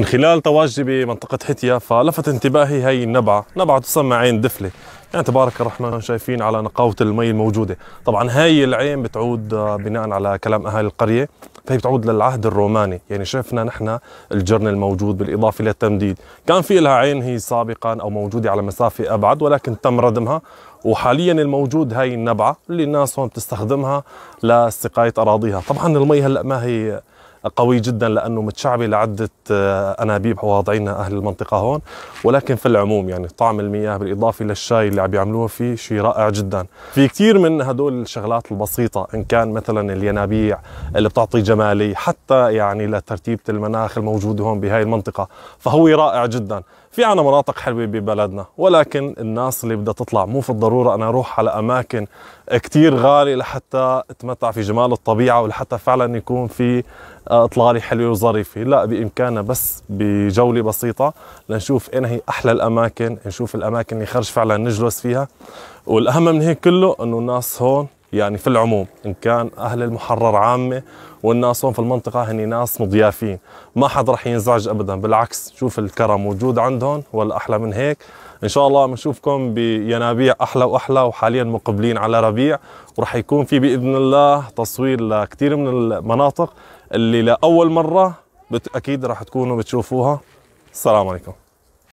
من خلال تواجدي بمنطقة حتيا فلفت انتباهي هي النبعة نبعة تسمى عين دفلة يعني تبارك الرحمن شايفين على نقاوة المي الموجودة طبعا هاي العين بتعود آه، بناء على كلام أهالي القرية فهي بتعود للعهد الروماني يعني شفنا نحن الجرن الموجود بالإضافة للتمديد كان في لها عين هي سابقا أو موجودة على مسافة أبعد ولكن تم ردمها وحاليا الموجود هاي النبعة اللي الناس هون بتستخدمها لسقاية أراضيها طبعا المي هلأ ما هي قوي جدا لانه متشعبي لعده آه، انابيب واضعين اهل المنطقه هون ولكن في العموم يعني طعم المياه بالاضافه للشاي اللي عم بيعملوه فيه شيء رائع جدا في كثير من هدول الشغلات البسيطه ان كان مثلا الينابيع اللي بتعطي جمالي حتى يعني لترتيبه المناخ الموجود هون بهاي المنطقه فهو رائع جدا في عنا مناطق حلوه ببلدنا ولكن الناس اللي بدها تطلع مو في الضروره انا اروح على اماكن كثير غاليه لحتى اتمتع في جمال الطبيعه ولحتى فعلا يكون في اطلالي حلوه وظريفه لا بامكاننا بس بجوله بسيطه لنشوف اين هي احلى الاماكن نشوف الاماكن اللي خرج فعلا نجلس فيها والاهم من هيك كله انه الناس هون يعني في العموم ان كان اهل المحرر عامه والناس هون في المنطقه هني ناس مضيافين ما حد راح ينزعج ابدا بالعكس شوف الكرم موجود عندهم ولا احلى من هيك ان شاء الله بنشوفكم بينابيع احلى واحلى وحاليا مقبلين على ربيع وراح يكون في باذن الله تصوير لكثير من المناطق اللي لاول مره اكيد راح تكونوا بتشوفوها السلام عليكم